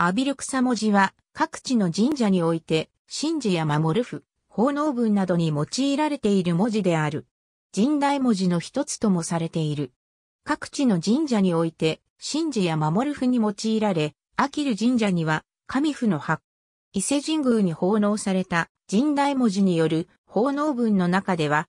アビルクサ文字は各地の神社において、神事や守る符、奉納文などに用いられている文字である。神代文字の一つともされている。各地の神社において、神事や守る符に用いられ、飽きる神社には、神符の葉。伊勢神宮に奉納された神代文字による奉納文の中では、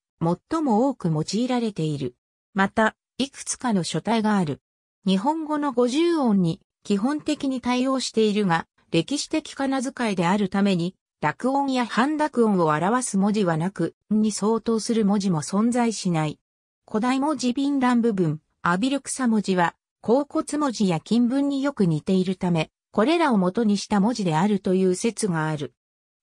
最も多く用いられている。また、いくつかの書体がある。日本語の五十音に基本的に対応しているが、歴史的仮名遣いであるために、濁音や半濁音を表す文字はなく、に相当する文字も存在しない。古代文字便乱部分、アビルクサ文字は、甲骨文字や金文によく似ているため、これらを元にした文字であるという説がある。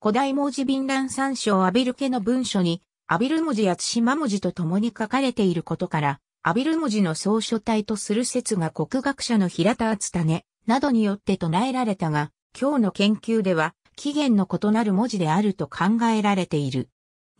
古代文字便乱参照アビル家の文書に、アビル文字や津島文字と共に書かれていることから、アビル文字の総書体とする説が国学者の平田篤種、などによって唱えられたが、今日の研究では、起源の異なる文字であると考えられている。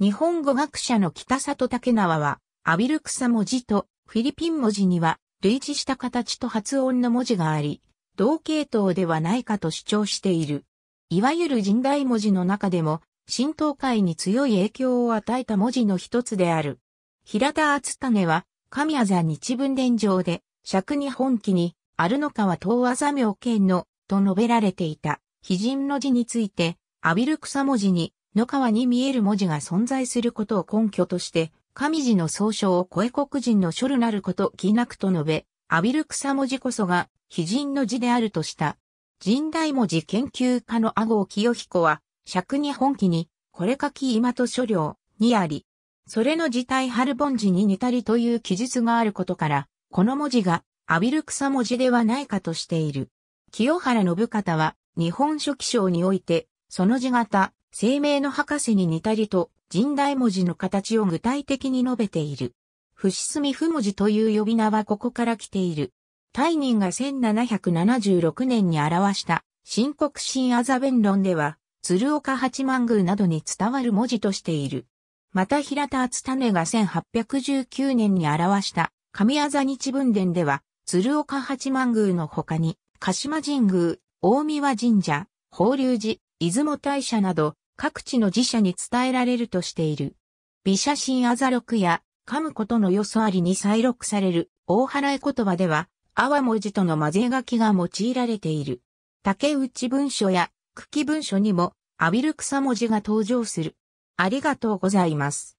日本語学者の北里竹縄は、アビルクサ文字とフィリピン文字には類似した形と発音の文字があり、同系統ではないかと主張している。いわゆる人代文字の中でも、神道界に強い影響を与えた文字の一つである。平田厚種は、神谷座日文伝上で、尺に本記に、あるのかは東座明剣の、と述べられていた、秘人の字について、アビル草文字に、野川に見える文字が存在することを根拠として、上字の総称を声国人の書るなること気なくと述べ、アビル草文字こそが、秘人の字であるとした。人大文字研究家の阿郷清彦は、尺に本記に、これ書き今と書領にあり、それの字体春盆字に似たりという記述があることから、この文字がアビル草文字ではないかとしている。清原信方は、日本書紀章において、その字型、生命の博士に似たりと、神代文字の形を具体的に述べている。不死墨不文字という呼び名はここから来ている。大人が1776年に表した新国新アザ弁論では、鶴岡八幡宮などに伝わる文字としている。また平田厚種が1819年に表した神アザ日文伝では、鶴岡八幡宮の他に、鹿島神宮、大宮神社、法隆寺、出雲大社など、各地の寺社に伝えられるとしている。美写真あざ録や、噛むことのよそありに再録される、大払い言葉では、阿波文字との混ぜ書きが用いられている。竹内文書や、茎文書にも、浴ビル草文字が登場する。ありがとうございます。